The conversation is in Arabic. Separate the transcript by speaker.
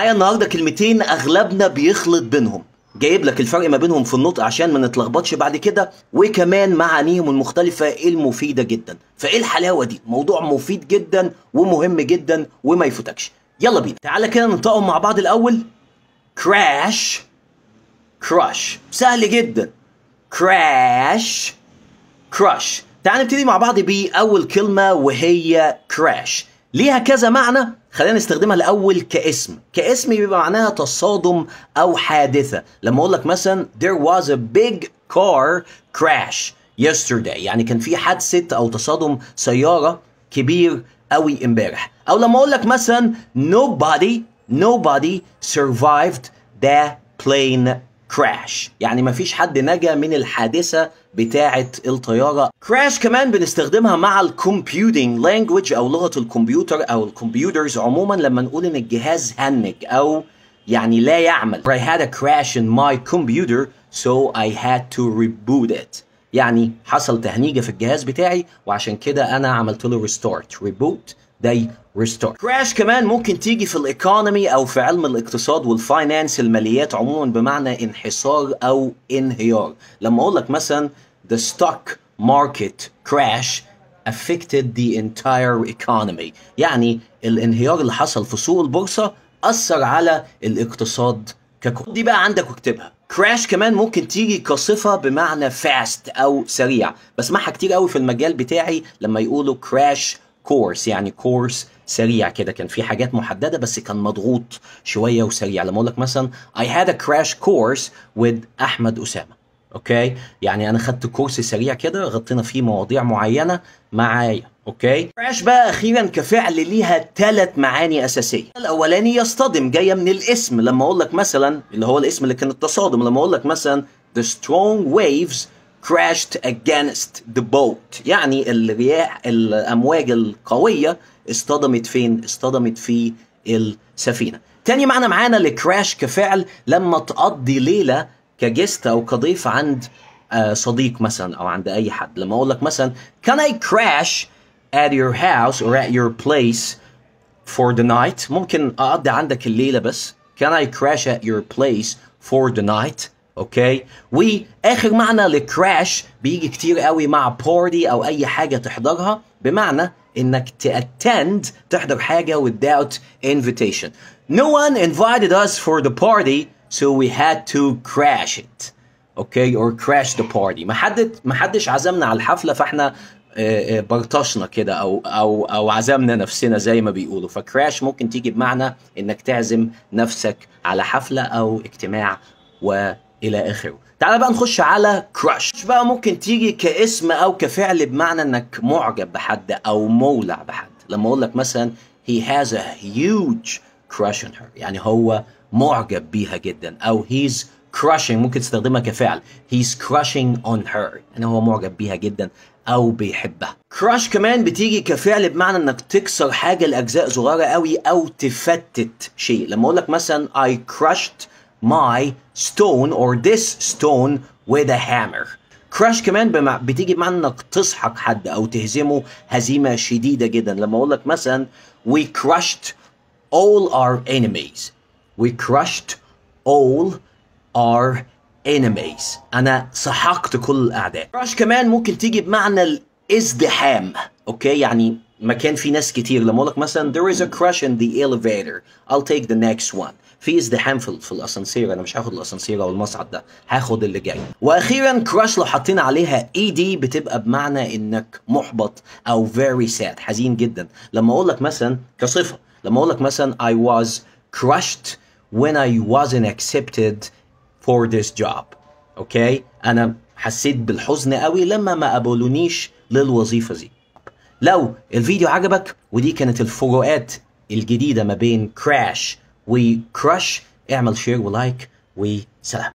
Speaker 1: معايا النهارده كلمتين اغلبنا بيخلط بينهم جايب لك الفرق ما بينهم في النطق عشان ما نتلخبطش بعد كده وكمان معانيهم المختلفة المفيدة جدا فايه الحلاوة دي موضوع مفيد جدا ومهم جدا وما يفوتكش يلا بينا تعالى كده ننطقهم مع بعض الاول كراش كراش سهل جدا كراش كراش تعال نبتدي مع بعض بأول كلمة وهي كراش ليها كذا معنى خلينا نستخدمها الاول كاسم كاسم بيبقى معناها تصادم او حادثه لما اقول لك مثلا there was a big car crash yesterday يعني كان في حادثه او تصادم سياره كبير قوي امبارح او لما اقول لك مثلا nobody nobody survived the plane crash يعني مفيش حد نجا من الحادثه بتاعة الطيارة كراش كمان بنستخدمها مع الكمبيوتنج لانجوج أو لغة الكمبيوتر أو الكمبيوترز عموما لما نقول إن الجهاز هنج أو يعني لا يعمل I had a crash in my computer so I had to reboot it يعني حصل تهنيجة في الجهاز بتاعي وعشان كده أنا عملت له ريستارت ريبوت day restore crash كمان ممكن تيجي في الايكونومي او في علم الاقتصاد والفاينانس الماليات عموما بمعنى انحسار او انهيار لما اقول لك مثلا the stock market crash affected the entire economy يعني الانهيار اللي حصل في سوق البورصة أثر على الاقتصاد ككل دي بقى عندك واكتبها كراش كمان ممكن تيجي كصفة بمعنى فاست أو سريع بسمعها كتير قوي في المجال بتاعي لما يقولوا كراش كورس يعني كورس سريع كده كان في حاجات محدده بس كان مضغوط شويه وسريع لما اقول لك مثلا اي هاد ا كراش كورس with احمد اسامه اوكي يعني انا خدت كورس سريع كده غطينا فيه مواضيع معينه معايا اوكي كراش بقى اخيرا كفعل ليها ثلاث معاني اساسيه الاولاني يصطدم جايه من الاسم لما اقول لك مثلا اللي هو الاسم اللي كان التصادم لما اقول لك مثلا the strong waves crashed against the boat يعني الرياح الامواج القويه اصطدمت فين اصطدمت في السفينه تاني معنى معانا لكراش كفعل لما تقضي ليله كجست او كضيف عند آه، صديق مثلا او عند اي حد لما اقول لك مثلا can I crash at your house or at your place for the night ممكن اقضي عندك الليله بس can I crash at your place for the night اوكي واخر معنى لكراش بيجي كتير قوي مع بارتي او اي حاجه تحضرها بمعنى انك تاتند تحضر حاجه without invitation no one invited us for the party so we had to crash it اوكي or crash the party ما حد ما حدش عزمنا على الحفله فاحنا آه، آه، برطشنا كده او او او عزمنا نفسنا زي ما بيقولوا فكراش ممكن تيجي بمعنى انك تعزم نفسك على حفله او اجتماع و الى اخره تعال بقى نخش على كراش بقى ممكن تيجي كاسم او كفعل بمعنى انك معجب بحد او مولع بحد لما اقول لك مثلا he has a huge crush on her يعني هو معجب بيها جدا او he's crushing ممكن تستخدمها كفعل he's crushing on her يعني هو معجب بيها جدا او بيحبها كراش كمان بتيجي كفعل بمعنى انك تكسر حاجه لاجزاء صغيره قوي او تفتت شيء لما اقول لك مثلا I crushed my stone or this stone with a hammer كراش كمان بتيجي بمعنى انك تسحق حد او تهزمه هزيمه شديده جدا لما اقول لك مثلا we crushed all our enemies we crushed all our enemies انا سحقت كل الاعداء crush كمان ممكن تيجي بمعنى الازدحام اوكي يعني مكان في ناس كتير لما اقول لك مثلا there is a crush in the elevator I'll take the next one في ازدحام في, في الاسانسير انا مش هاخد الاسانسير او المصعد ده هاخد اللي جاي واخيرا crush لو حطينا عليها اي e دي بتبقى بمعنى انك محبط او very sad حزين جدا لما اقول لك مثلا كصفه لما اقول لك مثلا I was crushed when I wasn't accepted for this job اوكي okay? انا حسيت بالحزن قوي لما ما قبلونيش للوظيفه دي لو الفيديو عجبك ودي كانت الفروقات الجديدة ما بين كراش وكراش اعمل شير ولايك وسلام